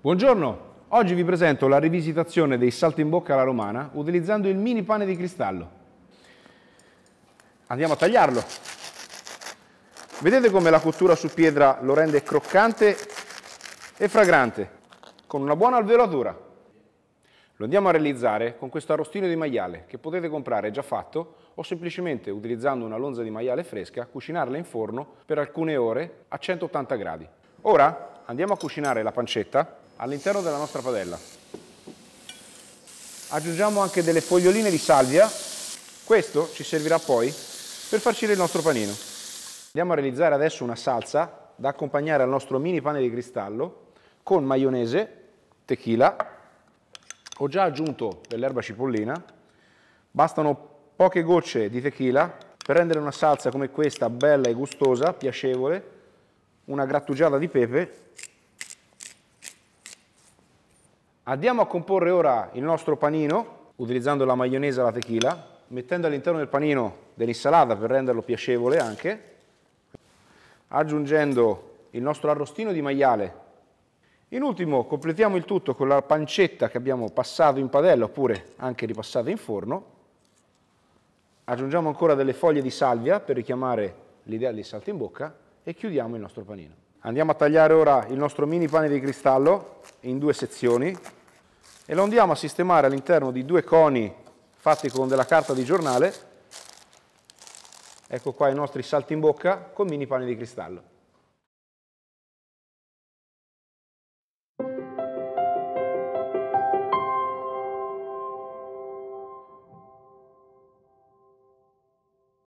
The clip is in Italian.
Buongiorno, oggi vi presento la rivisitazione dei salti in bocca alla romana utilizzando il mini pane di cristallo. Andiamo a tagliarlo. Vedete come la cottura su pietra lo rende croccante e fragrante, con una buona alveolatura. Lo andiamo a realizzare con questo arrostino di maiale che potete comprare già fatto o semplicemente utilizzando una lonza di maiale fresca cucinarla in forno per alcune ore a 180 gradi. Ora andiamo a cucinare la pancetta all'interno della nostra padella. Aggiungiamo anche delle foglioline di salvia, questo ci servirà poi per farcire il nostro panino. Andiamo a realizzare adesso una salsa da accompagnare al nostro mini pane di cristallo con maionese, tequila, ho già aggiunto dell'erba cipollina, bastano poche gocce di tequila per rendere una salsa come questa bella e gustosa, piacevole, una grattugiata di pepe Andiamo a comporre ora il nostro panino utilizzando la maionese e la tequila, mettendo all'interno del panino dell'insalata per renderlo piacevole anche, aggiungendo il nostro arrostino di maiale. In ultimo completiamo il tutto con la pancetta che abbiamo passato in padella oppure anche ripassata in forno. Aggiungiamo ancora delle foglie di salvia per richiamare l'idea del salto in bocca e chiudiamo il nostro panino. Andiamo a tagliare ora il nostro mini pane di cristallo in due sezioni, e lo andiamo a sistemare all'interno di due coni fatti con della carta di giornale. Ecco qua i nostri salti in bocca con mini panni di cristallo.